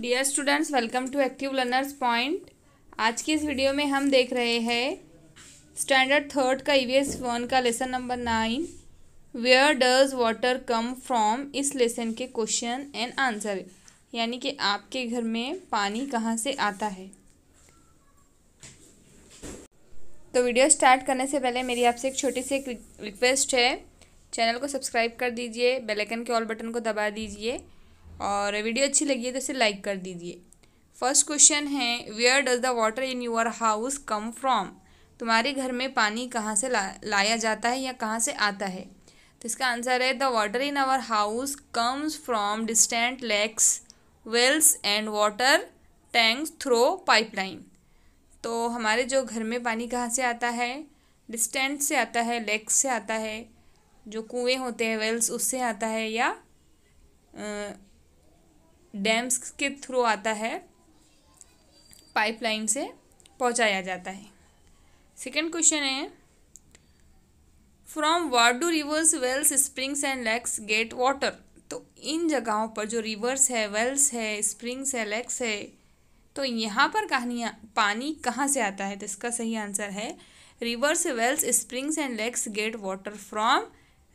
dear students welcome to active learners point आज की इस वीडियो में हम देख रहे हैं स्टैंडर्ड थर्ड का ई वन का lesson number nine where does water come from इस लेसन के क्वेश्चन एंड आंसर यानी कि आपके घर में पानी कहाँ से आता है तो वीडियो स्टार्ट करने से पहले मेरी आपसे एक छोटी सी रिक्वेस्ट है चैनल को सब्सक्राइब कर दीजिए बेलैकन के ऑल बटन को दबा दीजिए और वीडियो अच्छी लगी है तो इसे लाइक कर दीजिए फर्स्ट क्वेश्चन है where does the water in your house come from तुम्हारे घर में पानी कहाँ से ला, लाया जाता है या कहाँ से आता है तो इसका आंसर है the water in our house comes from distant lakes wells and water tanks through pipeline तो हमारे जो घर में पानी कहाँ से आता है डिस्टेंट से आता है लेक्स से आता है जो कुएं होते हैं वेल्स उससे आता है या डैम्स के थ्रू आता है पाइपलाइन से पहुंचाया जाता है सेकंड क्वेश्चन है from where do rivers wells springs and lakes get water तो इन जगहों पर जो रिवर्स है वेल्स है स्प्रिंग्स है लेक्स है तो यहाँ पर कहानियाँ पानी कहाँ से आता है तो इसका सही आंसर है rivers wells springs and lakes get water from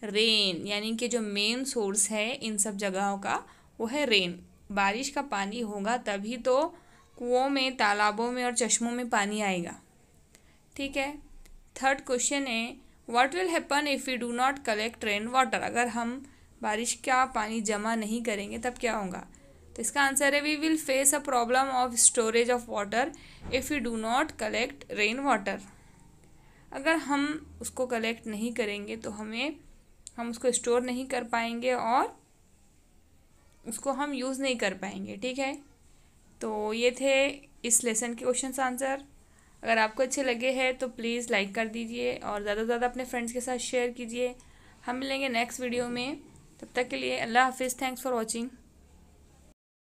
rain यानी कि जो मेन सोर्स है इन सब जगहों का वो है रेन बारिश का पानी होगा तभी तो कुओं में तालाबों में और चश्मों में पानी आएगा ठीक है थर्ड क्वेश्चन है what will happen if you do not collect rain water अगर हम बारिश का पानी जमा नहीं करेंगे तब क्या होगा तो इसका आंसर है we will face a problem of storage of water if you do not collect rain water अगर हम उसको कलेक्ट नहीं करेंगे तो हमें हम उसको स्टोर नहीं कर पाएंगे और उसको हम यूज़ नहीं कर पाएंगे ठीक है तो ये थे इस लेसन के क्वेश्चन आंसर अगर आपको अच्छे लगे हैं तो प्लीज़ लाइक कर दीजिए और ज़्यादा से ज़्यादा अपने फ्रेंड्स के साथ शेयर कीजिए हम मिलेंगे नेक्स्ट वीडियो में तब तक के लिए अल्लाह हाफिज़ थैंक्स फॉर वॉचिंग